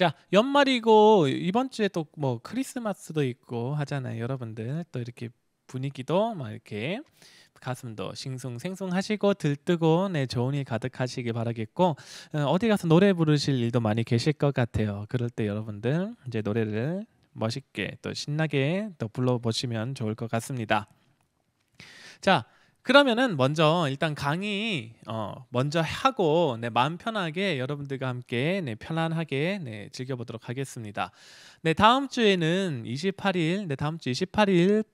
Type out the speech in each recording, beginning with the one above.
자 연말이고 이번 주에 또 뭐 크리스마스도 있고 하잖아요 여러분들 또 이렇게 분위기도 막 이렇게 가슴도 싱숭생숭하시고 들뜨고 네 좋은 일 가득하시길 바라겠고 어, 어디 가서 노래 부르실 일도 많이 계실 것 같아요 그럴 때 여러분들 이제 노래를 멋있게 또 신나게 또 불러보시면 좋을 것 같습니다 자 그러면은 먼저 일단 강의 어 먼저 하고 네 마음 편하게 여러분들과 함께 네 편안하게 네 즐겨보도록 하겠습니다. 네 다음 주에는 28일 네 다음 주 28일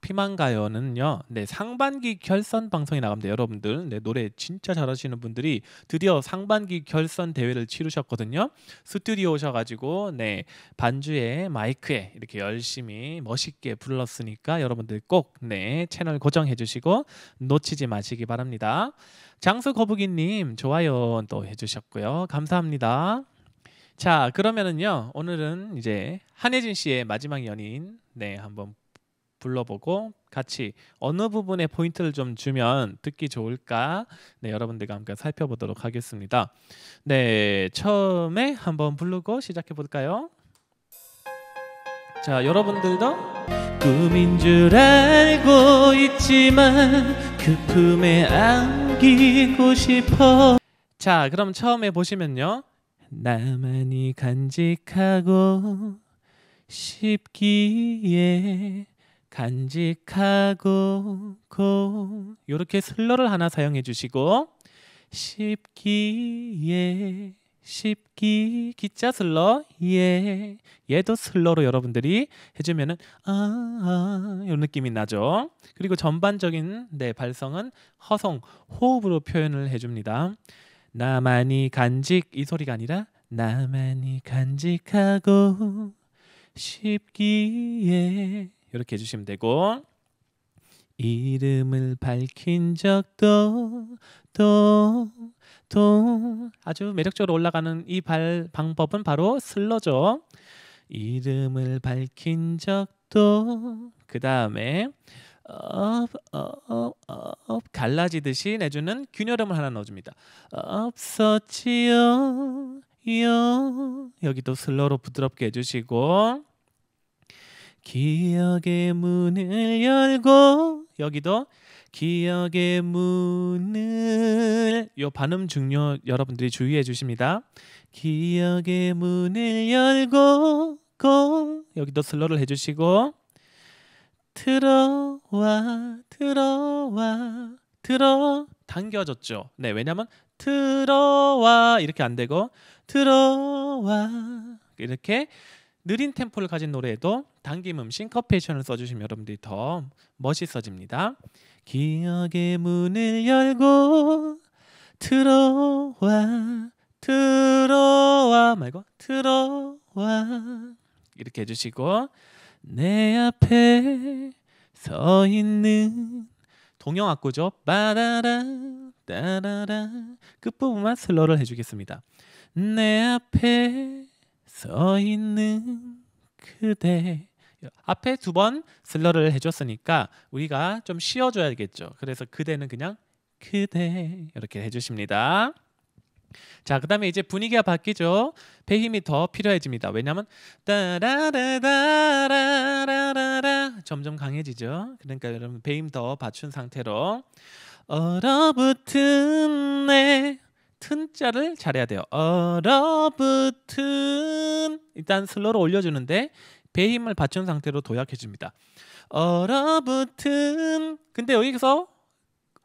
피망 가요는요. 네, 상반기 결선 방송이 나갑니다. 여러분들. 네, 노래 진짜 잘하시는 분들이 드디어 상반기 결선 대회를 치르셨거든요. 스튜디오 오셔 가지고 네, 반주에 마이크에 이렇게 열심히 멋있게 불렀으니까 여러분들 꼭 네, 채널 고정해 주시고 놓치지 마시기 바랍니다. 장수 거북이 님 좋아요 또해 주셨고요. 감사합니다. 자, 그러면은요. 오늘은 이제 한혜진 씨의 마지막 연인 네, 한번 불러보고 같이 어느 부분에 포인트를 좀 주면 듣기 좋을까? 네, 여러분들과 함께 살펴보도록 하겠습니다. 네, 처음에 한번 부르고 시작해 볼까요? 자, 여러분들도 꿈인 줄 알고 있지만 그 품에 안기고 싶어. 자, 그럼 처음에 보시면요. 나만이 간직하고 싶기에 간직하고 고 이렇게 슬러를 하나 사용해 주시고 쉽기에 쉽기 기자 슬러 예 얘도 슬러로 여러분들이 해주면은 아, 아 이런 느낌이 나죠 그리고 전반적인 네 발성은 허성 호흡으로 표현을 해줍니다 나만이 간직 이 소리가 아니라 나만이 간직하고 쉽기에 이렇게 해주시면 되고 이름을 밝힌 적도 또또 아주 매력적으로 올라가는 이 발 방법은 바로 슬러죠. 이름을 밝힌 적도 그 다음에 어, 어, 어, 갈라지듯이 내주는 균열음을 하나 넣어줍니다. 없었지요 여기도 슬러로 부드럽게 해주시고 기억의 문을 열고 여기도 기억의 문을 요 발음 중요 여러분들이 주의해 주십니다. 기억의 문을 열고 고 여기도 슬러를 해주시고 들어와 들어와 들어 당겨졌죠. 네왜냐면 들어와 이렇게 안 되고 들어와 이렇게 느린 템포를 가진 노래에도 당김 음 싱커페이션을 써주시면 여러분들이 더 멋있어집니다. 기억의 문을 열고 들어와 들어와 말고 들어와 이렇게 해주시고 내 앞에 서 있는 동영 악구죠. 빠라라 따라라 끝부분만 슬러를 해주겠습니다. 내 앞에 서 있는 그대 앞에 두 번 슬러를 해줬으니까 우리가 좀 쉬어줘야겠죠. 그래서 그대는 그냥 그대 이렇게 해주십니다. 자, 그 다음에 이제 분위기가 바뀌죠. 배 힘이 더 필요해집니다. 왜냐하면 따라라라라라라 점점 강해지죠. 그러니까 여러분 배힘 더 받춘 상태로 얼어붙은 내 튼자를 잘해야 돼요. 얼어붙은 일단 슬로로 올려주는데 배 힘을 받춘 상태로 도약해줍니다. 얼어붙은 근데 여기서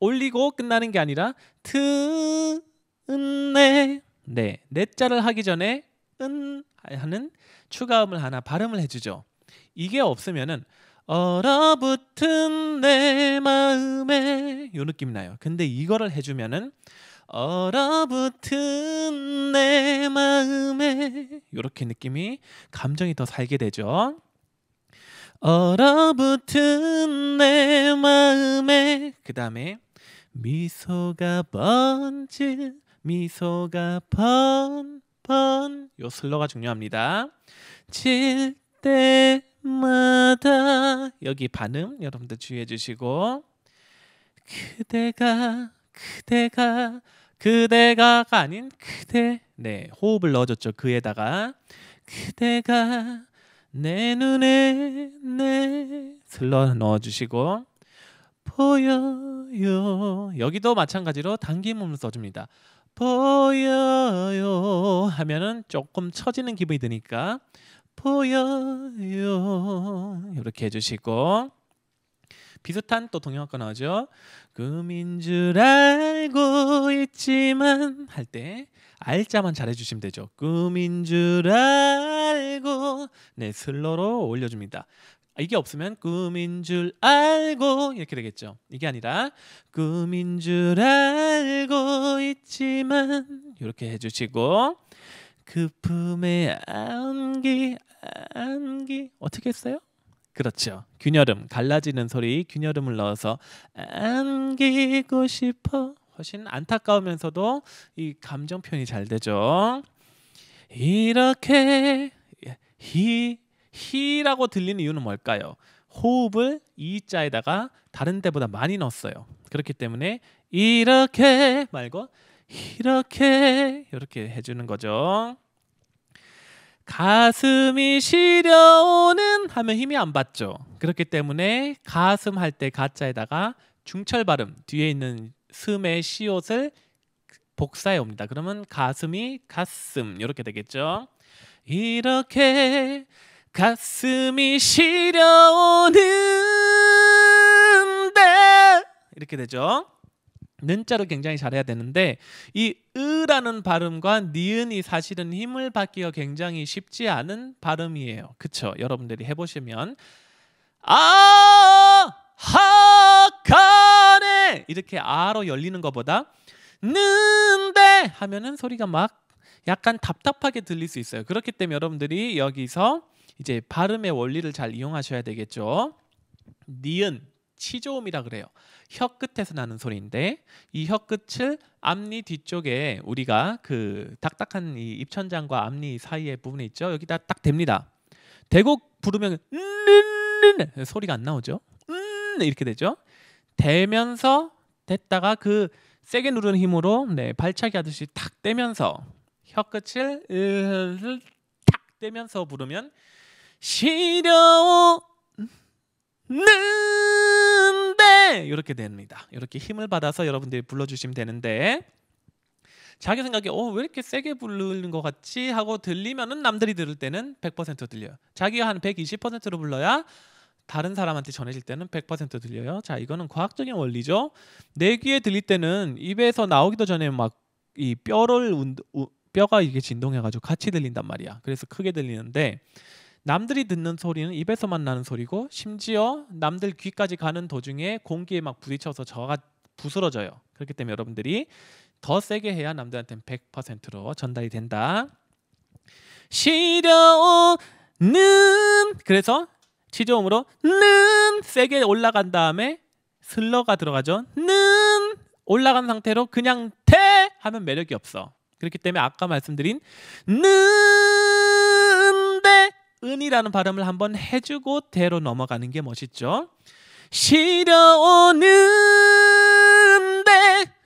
올리고 끝나는 게 아니라 트은네 네, 네, 자를 하기 전에 은 하는 추가음을 하나 발음을 해주죠. 이게 없으면은 얼어붙은 내 마음에 요 느낌 나요. 근데 이거를 해주면은 얼어붙은 내 마음에 이렇게 느낌이 감정이 더 살게 되죠. 얼어붙은 내 마음에 그 다음에 미소가 번질 미소가 번번 요 슬러가 중요합니다. 칠 때마다 여기 반음 여러분들 주의해 주시고 그대가 그대가 그대가가 아닌 그대 네 호흡을 넣어줬죠 그에다가 그대가 내 눈에 내 슬러 넣어주시고 보여요 여기도 마찬가지로 당김몸을 써줍니다 보여요 하면은 조금 처지는 기분이 드니까 보여요 이렇게 해주시고 비슷한 또동영학과 나오죠. 금인 줄 알고 있지만 할 때 알자만 잘해주시면 되죠. 금인 줄 알고 네 슬러로 올려줍니다. 이게 없으면 꿈인 줄 알고 이렇게 되겠죠. 이게 아니라 꿈인 줄 알고 있지만 이렇게 해주시고 그 품에 안기 안기 어떻게 했어요? 그렇죠. 균열음 갈라지는 소리 균열음을 넣어서 안기고 싶어 훨씬 안타까우면서도 이 감정 표현이 잘 되죠. 이렇게 예, 히 히라고 들리는 이유는 뭘까요? 호흡을 이자에다가 다른 데보다 많이 넣었어요. 그렇기 때문에 이렇게 말고 이렇게 이렇게 해주는 거죠. 가슴이 시려오는 하면 힘이 안 받죠. 그렇기 때문에 가슴 할 때 가짜에다가 중철 발음 뒤에 있는 숨의 시옷을 복사해 옵니다. 그러면 가슴이 가슴 이렇게 되겠죠. 이렇게 가슴이 시려오는데 이렇게 되죠. 는자로 굉장히 잘해야 되는데 이 으라는 발음과 니은이 사실은 힘을 받기가 굉장히 쉽지 않은 발음이에요. 그쵸? 여러분들이 해보시면 아 하카네 이렇게 아로 열리는 것보다 는데 하면은 소리가 막 약간 답답하게 들릴 수 있어요. 그렇기 때문에 여러분들이 여기서 이제 발음의 원리를 잘 이용하셔야 되겠죠. 니은 치조음이라 그래요. 혀 끝에서 나는 소리인데 이 혀 끝을 앞니 뒤쪽에 우리가 그 딱딱한 이 입천장과 앞니 사이의 부분에 있죠. 여기다 딱 댑니다. 대고 부르면 음 소리가 안 나오죠. 음 이렇게 되죠. 대면서 됐다가 그 세게 누르는 힘으로 네 발차기 하듯이 탁 떼면서 혀 끝을 탁 떼면서 부르면 시려워 늘 이렇게 됩니다. 이렇게 힘을 받아서 여러분들이 불러주시면 되는데 자기 생각에 어왜 이렇게 세게 부르는 것 같지 하고 들리면은 남들이 들을 때는 100% 들려요. 자기가 한 120%로 불러야 다른 사람한테 전해질 때는 100% 들려요. 자, 이거는 과학적인 원리죠. 내 귀에 들릴 때는 입에서 나오기도 전에 막 이 뼈를 운, 뼈가 이게 진동해가지고 같이 들린단 말이야. 그래서 크게 들리는데 남들이 듣는 소리는 입에서만 나는 소리고 심지어 남들 귀까지 가는 도중에 공기에 막 부딪혀서 저가 부스러져요. 그렇기 때문에 여러분들이 더 세게 해야 남들한테는 100%로 전달이 된다. 시려오는 그래서 치저음으로 는 세게 올라간 다음에 슬러가 들어가죠. 는 올라간 상태로 그냥 태 하면 매력이 없어. 그렇기 때문에 아까 말씀드린 는 은이라는 발음을 한번 해주고 대로 넘어가는 게 멋있죠. 실어오는데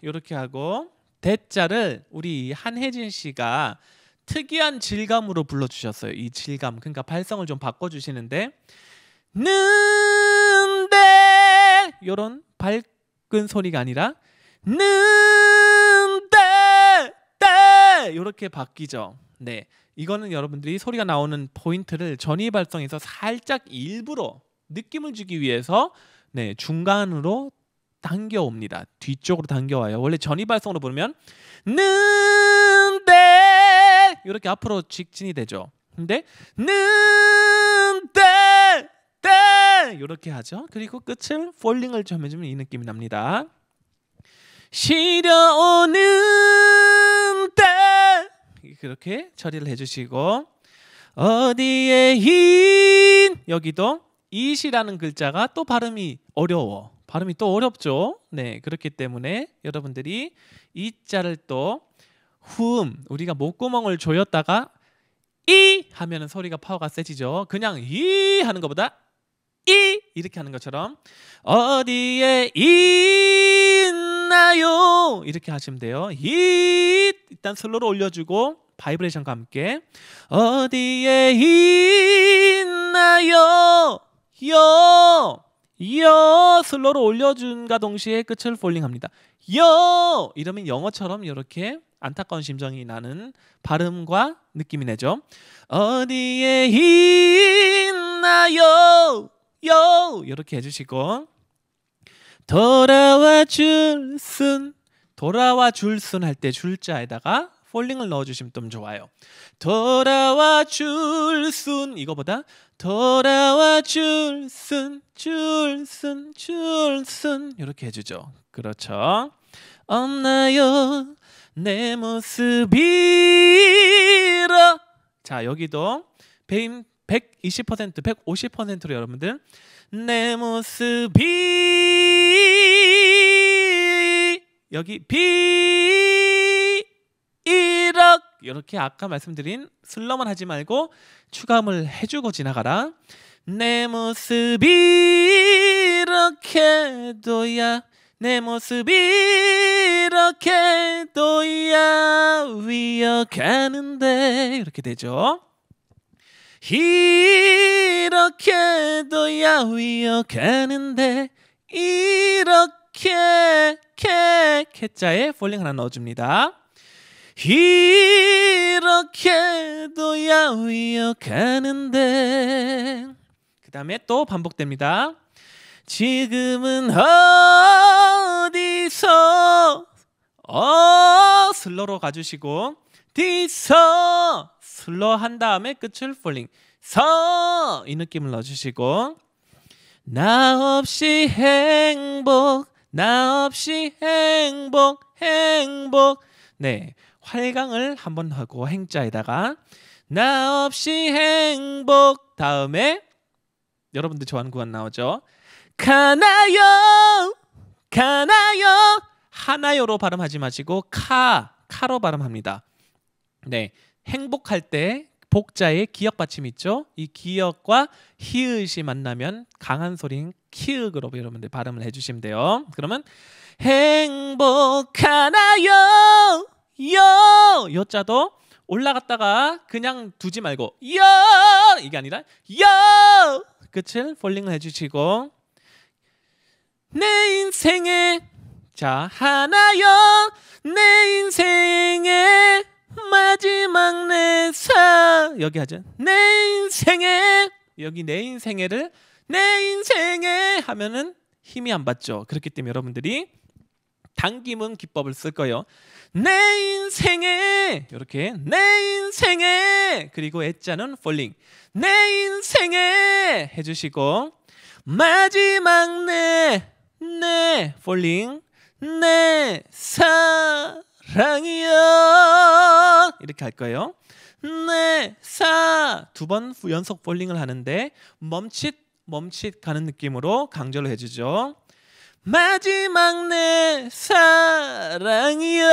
이렇게 하고 대자를 우리 한혜진 씨가 특이한 질감으로 불러주셨어요. 이 질감 그러니까 발성을 좀 바꿔주시는데 는데 이런 밝은 소리가 아니라 는데 때 이렇게 바뀌죠. 네, 이거는 여러분들이 소리가 나오는 포인트를 전이 발성에서 살짝 일부러 느낌을 주기 위해서 네 중간으로 당겨옵니다. 뒤쪽으로 당겨와요. 원래 전이 발성으로 부르면 는데 이렇게 앞으로 직진이 되죠. 근데 는데 때 이렇게 하죠. 그리고 끝을 폴링을 좀 해주면 이 느낌이 납니다. 시려오는 그렇게 처리를 해주시고 어디에 흰 여기도 이시라는 글자가 또 발음이 어려워. 발음이 또 어렵죠. 네, 그렇기 때문에 여러분들이 이 자를 또 흠, 우리가 목구멍을 조였다가 이 하면은 소리가 파워가 세지죠. 그냥 이 하는 것보다 이 이렇게 하는 것처럼 어디에 있나요? 이렇게 하시면 돼요. 이 일단 슬로로 올려주고 바이브레이션과 함께 어디에 있나요? 여, 여 슬로로 올려준과 동시에 끝을 폴링합니다. 여 이러면 영어처럼 이렇게 안타까운 심정이 나는 발음과 느낌이 내죠. 어디에 있나요? 요 이렇게 해주시고 돌아와 줄순 돌아와 줄순 할 때 줄자에다가 폴링을 넣어주시면 좀 좋아요. 돌아와 줄순 이거보다 돌아와 줄순 줄순 줄순 이렇게 해주죠. 그렇죠. 없나요 내모습이자 여기도 배임 120% 150%로 여러분들 내 모습이 여기 비 이렇게 아까 말씀드린 슬럼은 하지 말고 추감을 해주고 지나가라. 내 모습이 이렇게도야 내 모습이 이렇게도야 위어가는데 이렇게 되죠. 이렇게도야 위어가는데 이렇게 캐 캐자에 폴링 하나 넣어줍니다. 이렇게도 야위어 가는데 그 다음에 또 반복됩니다 지금은 어디서 어 슬러로 가주시고 디서 슬러 한 다음에 끝을 폴링 서 이 느낌을 넣어주시고 나 없이 행복 나 없이 행복 행복 네 활강을 한 번 하고 행자에다가 나 없이 행복 다음에 여러분들 좋아하는 구간 나오죠. 가나요 가나요 하나요로 발음하지 마시고 카 카로 발음합니다. 네 행복할 때 복자의 기역 받침 있죠. 이 기역과 히읗이 만나면 강한 소리인 키읔으로 여러분들 발음을 해주시면 돼요. 그러면 행복하나요? 여 여자도 올라갔다가 그냥 두지 말고 여 이게 아니라 여 끝을 폴링을 해주시고 내 인생에 자 하나요 내 인생에 마지막 내사 여기 하죠 내 인생에 여기 내 인생에를 내 인생에 하면은 힘이 안 받죠 그렇기 때문에 여러분들이 당김은 기법을 쓸 거예요. 내 인생에 이렇게 내 인생에 그리고 애자는 falling 내 인생에 해주시고 마지막 내내 falling 내 사랑이여 이렇게 할 거예요. 내사두 번 연속 볼링을 하는데 멈칫 멈칫 가는 느낌으로 강조를 해주죠. 마지막 내 사랑이여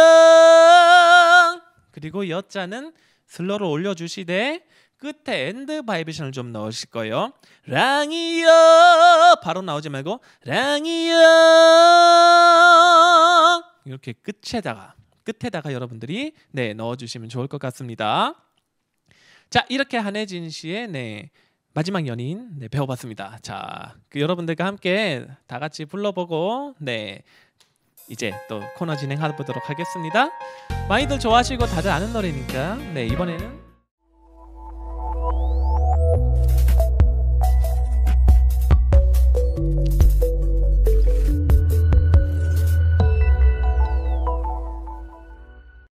그리고 여자는 슬러를 올려주시되 끝에 엔드 바이브션을 좀 넣으실 거예요. 랑이여 바로 나오지 말고 랑이여 이렇게 끝에다가 끝에다가 여러분들이 네 넣어주시면 좋을 것 같습니다. 자 이렇게 한혜진 씨의 네 마지막 연인 네, 배워봤습니다. 자, 그 여러분들과 함께 다 같이 불러보고 네 이제 또 코너 진행해 도록 하겠습니다. 많이들 좋아하시고 다들 아는 노래니까 네 이번에는